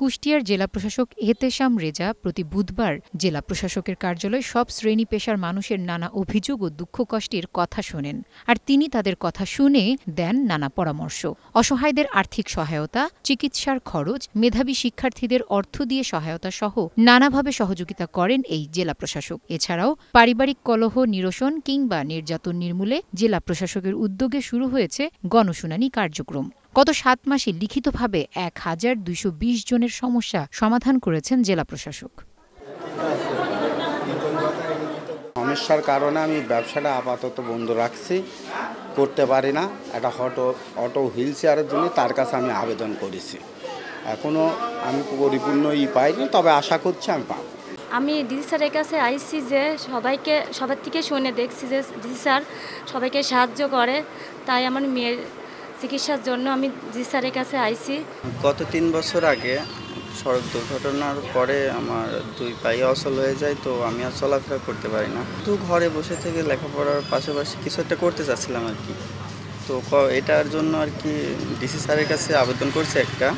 কুষ্টিয়ার জেলা প্রশাসক এহতেশাম রেজা প্রতি বুধবার জেলা প্রশাসকের কার্যালয়ে সব শ্রেণী পেশার মানুষের নানা অভিযোগ ও দুঃখ কষ্টের কথা শোনেন আর তিনি তাদের কথা শুনে দেন নানা পরামর্শ অসহায়দের আর্থিক সহায়তা চিকিৎসার খরচ মেধাবী শিক্ষার্থীদের অর্থ দিয়ে সহায়তা সহ নানাভাবে সহযোগিতা করেন এই জেলা প্রশাসক এছাড়াও পারিবারিক কলহ নিরসন কিংবা নির্যাতন নির্মূলে জেলা প্রশাসকের উদ্যোগে শুরু হয়েছে গণশুনানি কার্যক্রম গত সাত মাসে লিখিতভাবে এক হাজার দুইশো জনের সমস্যা সমাধান করেছেন জেলা প্রশাসক সমস্যার কারণে আমি ব্যবসাটা আপাতত বন্ধ রাখছি করতে পারি না একটা অটো অটো হুইল চেয়ারের জন্য তার কাছে আমি আবেদন করেছি এখনও আমি পরিপূর্ণ ই পাইনি তবে আশা করছি আমি পাব আমি দিদি স্যারের কাছে আইসি যে সবাইকে সবার থেকে শুনে দেখছি যে দিদি স্যার সবাইকে সাহায্য করে তাই আমার মেয়ের চিকিৎসার জন্য আমি জি স্যারের কাছে আইসি গত তিন বছর আগে সড়ক দুর্ঘটনার পরে আমার দুই পায়ে অসল হয়ে যায় তো আমি আর চলাফেরা করতে পারি না তো ঘরে বসে থেকে লেখাপড়ার পাশাপাশি কিছু একটা করতে চাচ্ছিলাম আর কি তো এটার জন্য আর কি ডিসি স্যারের কাছে আবেদন করছে একটা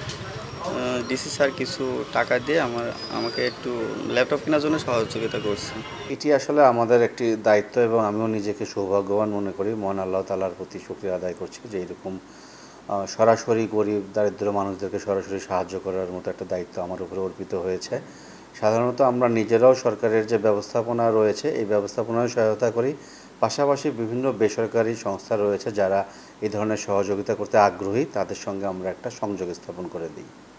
ডিসি স্যার কিছু টাকা দিয়ে আমার আমাকে একটু ল্যাপটপ কেনার জন্য সহযোগিতা করছে এটি আসলে আমাদের একটি দায়িত্ব এবং আমিও নিজেকে সৌভাগ্যবান মনে করি মন আল্লাহ তালার প্রতি শুক্রিয়া আদায় করছি যে এরকম সরাসরি গরিব দারিদ্র মানুষদেরকে সরাসরি সাহায্য করার মতো একটা দায়িত্ব আমার উপরে অর্পিত হয়েছে সাধারণত আমরা নিজেরাও সরকারের যে ব্যবস্থাপনা রয়েছে এই ব্যবস্থাপনায় সহায়তা করি পাশাপাশি বিভিন্ন বেসরকারি সংস্থা রয়েছে যারা এই ধরনের সহযোগিতা করতে আগ্রহী তাদের সঙ্গে আমরা একটা সংযোগ স্থাপন করে দিই